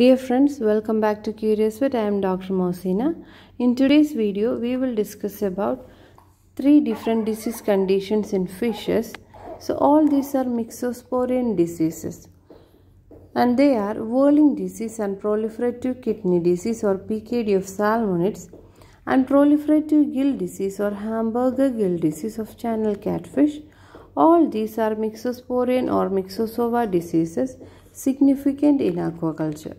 Dear friends, welcome back to Curious with I am Dr. Mausina. In today's video, we will discuss about three different disease conditions in fishes. So all these are mixosporian diseases and they are whirling disease and proliferative kidney disease or PKD of salmonids and proliferative gill disease or hamburger gill disease of channel catfish. All these are mixosporian or mixosova diseases significant in aquaculture.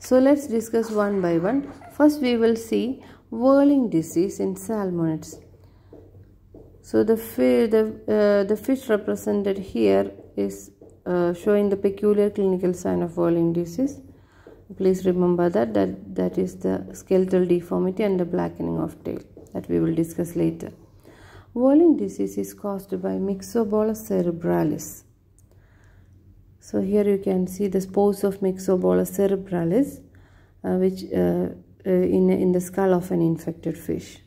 So let's discuss one by one. First we will see whirling disease in salmonids. So the fish, the, uh, the fish represented here is uh, showing the peculiar clinical sign of whirling disease. Please remember that, that that is the skeletal deformity and the blackening of tail that we will discuss later. Whirling disease is caused by Mixobolus cerebralis. So here you can see the spores of Myxobola cerebralis uh, which uh, uh, in, in the skull of an infected fish.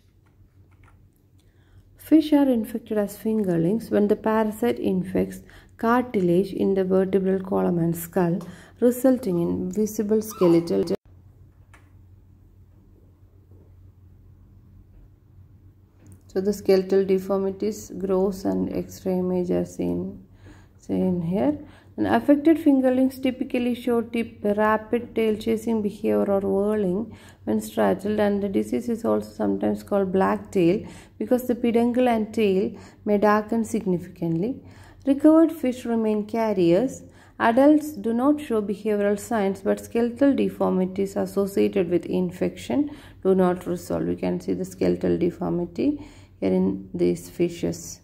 Fish are infected as fingerlings when the parasite infects cartilage in the vertebral column and skull resulting in visible skeletal So the skeletal deformities grows and x-ray image are seen, seen here. And affected fingerlings typically show tip, rapid tail chasing behavior or whirling when straddled and the disease is also sometimes called black tail because the peduncle and tail may darken significantly. Recovered fish remain carriers. Adults do not show behavioral signs but skeletal deformities associated with infection do not resolve. You can see the skeletal deformity here in these fishes.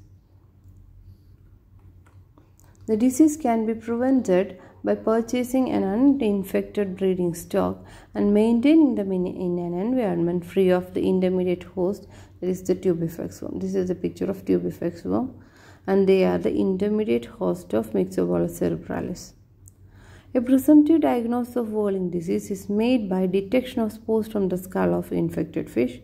The disease can be prevented by purchasing an uninfected breeding stock and maintaining them in, in an environment free of the intermediate host that is the tubifex worm. This is the picture of tubifex worm and they are the intermediate host of Myxobolus cerebralis. A presumptive diagnosis of whirling disease is made by detection of spores from the skull of infected fish.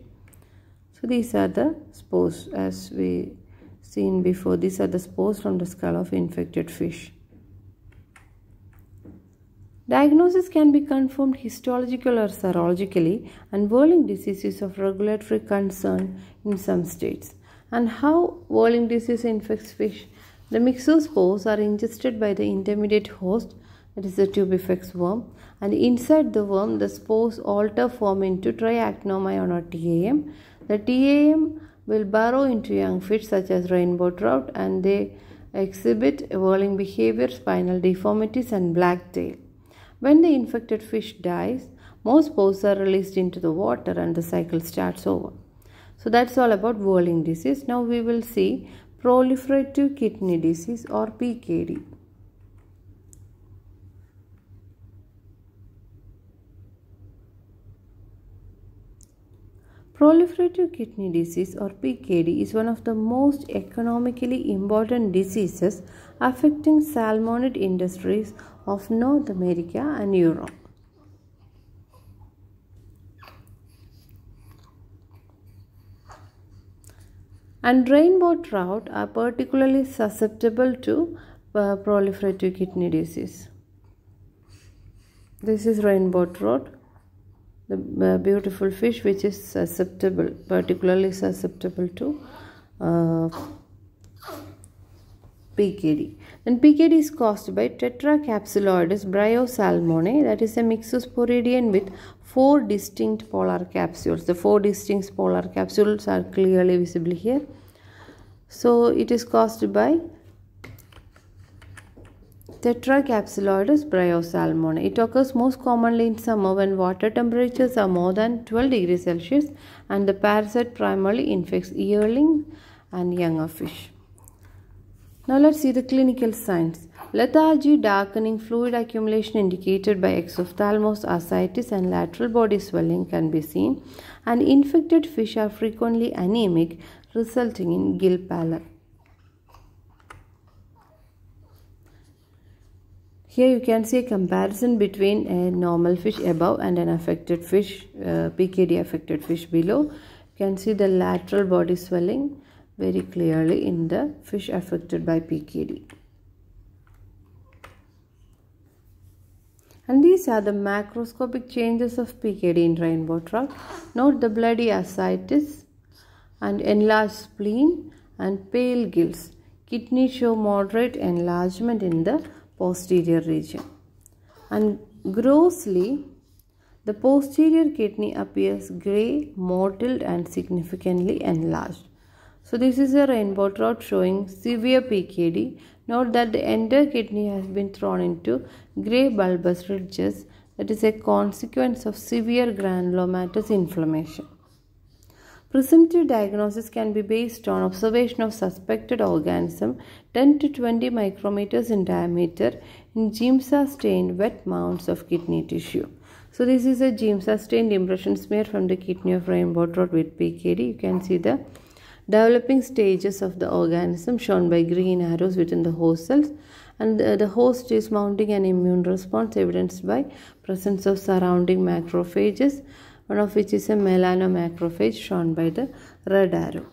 So these are the spores as we seen before. These are the spores from the skull of infected fish. Diagnosis can be confirmed histologically or serologically and whirling disease is of regulatory concern in some states. And how whirling disease infects fish? The mixospores are ingested by the intermediate host that is the tubifex worm and inside the worm the spores alter form into triactinomy or TAM. The TAM will burrow into young fish such as rainbow trout and they exhibit whirling behavior, spinal deformities and black tail. When the infected fish dies, most spores are released into the water and the cycle starts over. So that's all about whirling disease. Now we will see proliferative kidney disease or PKD. Proliferative kidney disease or PKD is one of the most economically important diseases affecting salmonid industries of North America and Europe. And rainbow trout are particularly susceptible to uh, proliferative kidney disease. This is rainbow trout the uh, beautiful fish which is susceptible particularly susceptible to uh, PKD then PKD is caused by tetracapsuloides bryosalmonae that is a mixosporidian with four distinct polar capsules the four distinct polar capsules are clearly visible here so it is caused by Tetracapsuloides bryosalmon. It occurs most commonly in summer when water temperatures are more than 12 degrees Celsius and the parasite primarily infects yearling and younger fish. Now let's see the clinical signs. Lethargy, darkening, fluid accumulation indicated by exophthalmos, ascites and lateral body swelling can be seen and infected fish are frequently anemic resulting in gill pallor. Here you can see a comparison between a normal fish above and an affected fish, uh, PKD affected fish below. You can see the lateral body swelling very clearly in the fish affected by PKD. And these are the macroscopic changes of PKD in rainbow trout. Note the bloody ascites and enlarged spleen and pale gills. Kidneys show moderate enlargement in the posterior region. And grossly, the posterior kidney appears grey, mottled and significantly enlarged. So this is a rainbow trout showing severe PKD. Note that the entire kidney has been thrown into grey bulbous ridges that is a consequence of severe granulomatous inflammation. Presumptive diagnosis can be based on observation of suspected organism 10 to 20 micrometers in diameter in GIMSA stained wet mounds of kidney tissue. So this is a GIMSA stained impression smear from the kidney of rainbow trout with PKD. You can see the developing stages of the organism shown by green arrows within the host cells and the host is mounting an immune response evidenced by presence of surrounding macrophages one of which is a melanomacrophage shown by the red arrow.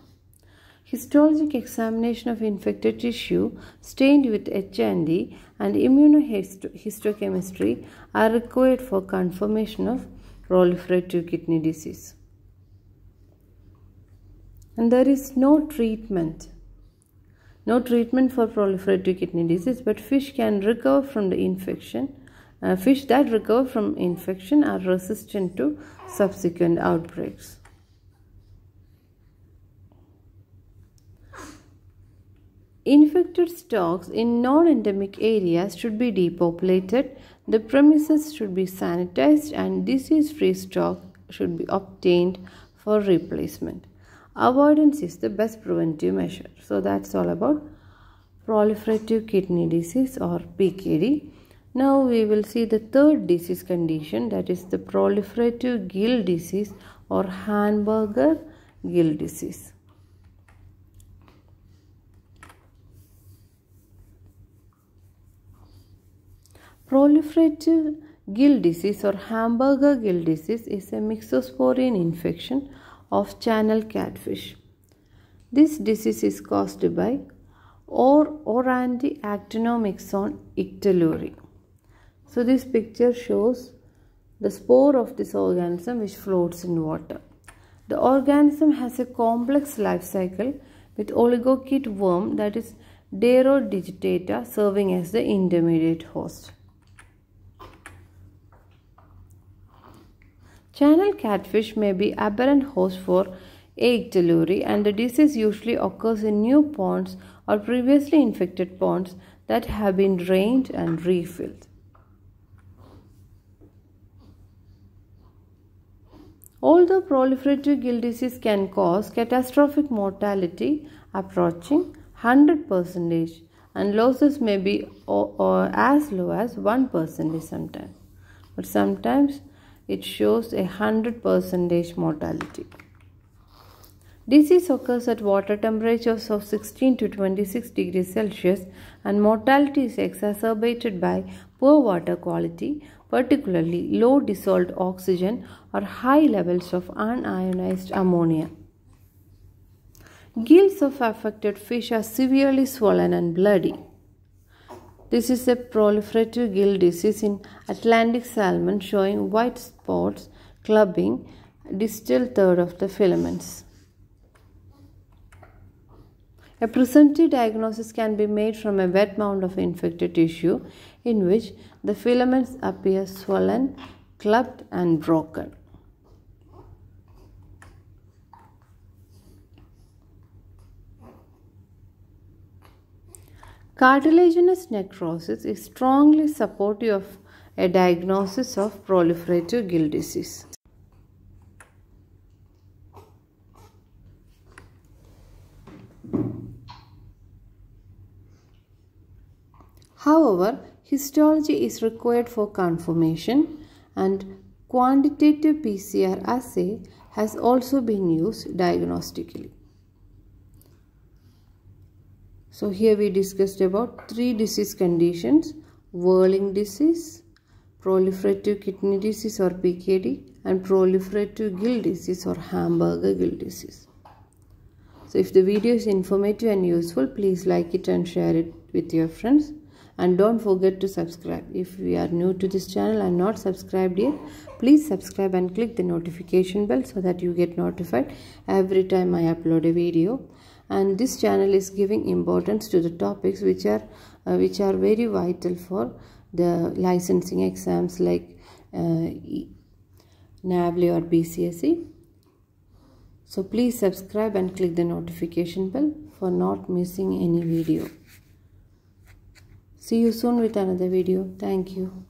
Histologic examination of infected tissue stained with HND and immunohistochemistry are required for confirmation of proliferative kidney disease. And there is no treatment no treatment for proliferative kidney disease but fish can recover from the infection uh, fish that recover from infection are resistant to subsequent outbreaks. Infected stocks in non-endemic areas should be depopulated, the premises should be sanitized and disease-free stock should be obtained for replacement. Avoidance is the best preventive measure. So that's all about proliferative kidney disease or PKD. Now we will see the third disease condition that is the proliferative gill disease or hamburger gill disease. Proliferative gill disease or hamburger gill disease is a myxosporin infection of channel catfish. This disease is caused by or orandi actinomyxon ictaluri. So this picture shows the spore of this organism which floats in water. The organism has a complex life cycle with oligochaete worm that is Derodigitata serving as the intermediate host. Channel catfish may be aberrant host for egg delivery and the disease usually occurs in new ponds or previously infected ponds that have been drained and refilled. Although proliferative gill disease can cause catastrophic mortality approaching 100% and losses may be as low as 1% sometimes. But sometimes it shows a 100% mortality. Disease occurs at water temperatures of 16 to 26 degrees Celsius and mortality is exacerbated by poor water quality, particularly low dissolved oxygen or high levels of unionized ammonia. Gills of affected fish are severely swollen and bloody. This is a proliferative gill disease in Atlantic salmon showing white spots clubbing distal third of the filaments. A presumptive diagnosis can be made from a wet mound of infected tissue in which the filaments appear swollen, clubbed, and broken. Cartilaginous necrosis is strongly supportive of a diagnosis of proliferative gill disease. However, histology is required for confirmation and quantitative PCR assay has also been used diagnostically. So here we discussed about three disease conditions, whirling disease, proliferative kidney disease or PKD and proliferative gill disease or hamburger gill disease. So if the video is informative and useful, please like it and share it with your friends and don't forget to subscribe if you are new to this channel and not subscribed yet please subscribe and click the notification bell so that you get notified every time i upload a video and this channel is giving importance to the topics which are uh, which are very vital for the licensing exams like uh, NAVLE or BCSE. So please subscribe and click the notification bell for not missing any video. See you soon with another video. Thank you.